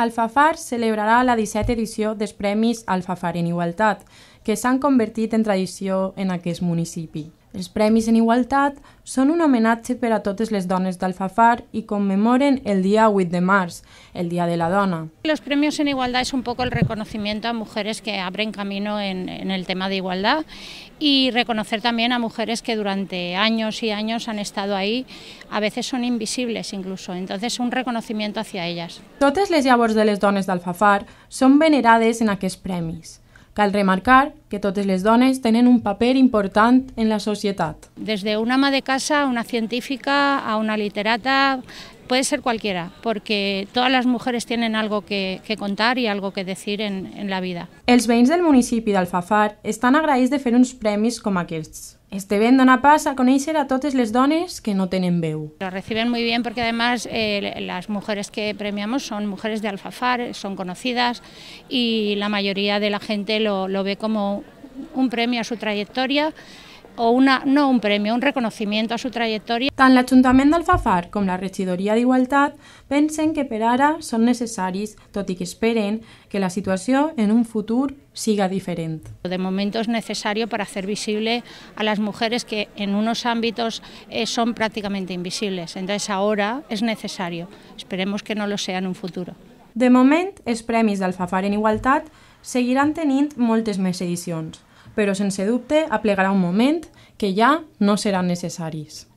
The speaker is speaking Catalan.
Alfafar celebrarà la 17 edició dels Premis Alfafar en Igualtat, que s'han convertit en tradició en aquest municipi. Los Premios en Igualdad son un homenaje para a totes les dones Alfafar y conmemoren el día 8 de Mars, el Día de la Dona. Los Premios en Igualdad es un poco el reconocimiento a mujeres que abren camino en, el tema de igualdad y reconocer también a mujeres que durante años y años han estado ahí, a veces son invisibles incluso, entonces un reconocimiento hacia ellas. Totes les llavors de les dones d'Alfafar son venerades en aquests premis. Cal remarcar que totes les dones tenen un paper important en la societat. Des d'una ama de casa, una científica, a una literata, puede ser cualquiera, porque todas las mujeres tienen algo que, que contar y algo que decir en, en la vida. Els veïns del municipi d'Alfafar estan agraïts de fer uns premis com aquests. Este ven dona pas a conocer a todas las dones que no tienen veu. Lo reciben muy bien porque además eh, las mujeres que premiamos son mujeres de Alfafar, son conocidas y la mayoría de la gente lo, lo ve como un premio a su trayectoria o una, no un premi, un reconocimiento a su trajectòria. Tant l'Ajuntament d'Alfafar com la Regidoria d'Igualtat pensen que per ara són necessaris, tot i que esperen que la situació en un futur siga diferent. De moment és necessari per fer visible a les dones que en uns àmbits eh, són pràcticament invisibles. Entonces ara és necessari. Esperem que no lo sea en un futur. De moment, els Premis d'Alfafar en Igualtat seguiran tenint moltes més edicions però sense dubte aplegarà un moment que ja no seran necessaris.